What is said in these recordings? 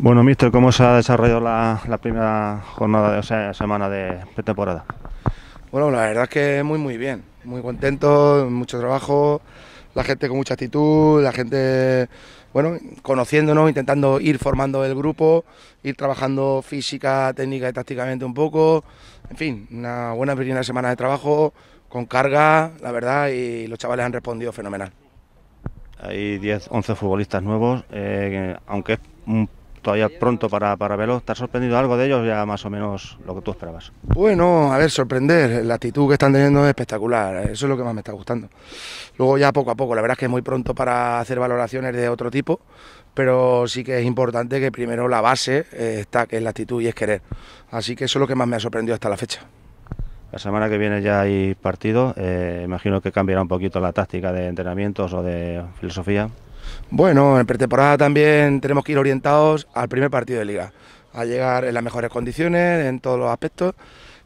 Bueno, Mister, ¿cómo se ha desarrollado la, primera jornada, de, o sea, semana de pretemporada? Bueno, la verdad es que muy, muy bien. Muy contento, mucho trabajo, la gente con mucha actitud, la gente, bueno, conociéndonos, intentando ir formando el grupo, ir trabajando física, técnica y tácticamente un poco. En fin, una buena primera semana de trabajo, con carga, la verdad, y los chavales han respondido fenomenal. Hay 10, 11 futbolistas nuevos, eh, aunque es un todavía pronto para, para verlo ¿Te sorprendido algo de ellos ya más o menos lo que tú esperabas? Bueno, a ver, sorprender. La actitud que están teniendo es espectacular. Eso es lo que más me está gustando. Luego ya poco a poco, la verdad es que es muy pronto para hacer valoraciones de otro tipo, pero sí que es importante que primero la base eh, está, que es la actitud y es querer. Así que eso es lo que más me ha sorprendido hasta la fecha. La semana que viene ya hay partido. Eh, imagino que cambiará un poquito la táctica de entrenamientos o de filosofía. Bueno, en pretemporada también tenemos que ir orientados al primer partido de liga, a llegar en las mejores condiciones, en todos los aspectos,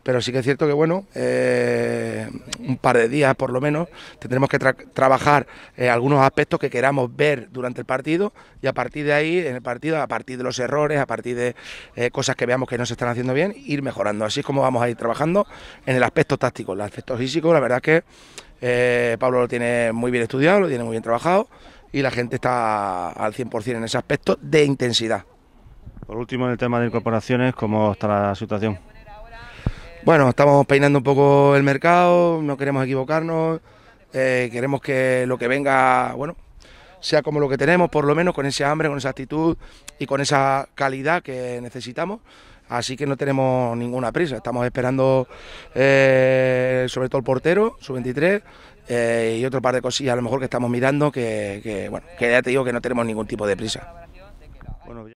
pero sí que es cierto que, bueno, eh, un par de días por lo menos tendremos que trabajar eh, algunos aspectos que queramos ver durante el partido y a partir de ahí, en el partido, a partir de los errores, a partir de eh, cosas que veamos que no se están haciendo bien, ir mejorando. Así es como vamos a ir trabajando en el aspecto táctico, el aspecto físico, la verdad es que... Pablo lo tiene muy bien estudiado, lo tiene muy bien trabajado y la gente está al 100% en ese aspecto de intensidad. Por último, en el tema de incorporaciones, ¿cómo está la situación? Bueno, estamos peinando un poco el mercado, no queremos equivocarnos, eh, queremos que lo que venga, bueno, sea como lo que tenemos, por lo menos con ese hambre, con esa actitud y con esa calidad que necesitamos así que no tenemos ninguna prisa. Estamos esperando eh, sobre todo el portero, su 23, eh, y otro par de cosillas a lo mejor que estamos mirando, que, bueno, que ya te digo que no tenemos ningún tipo de prisa.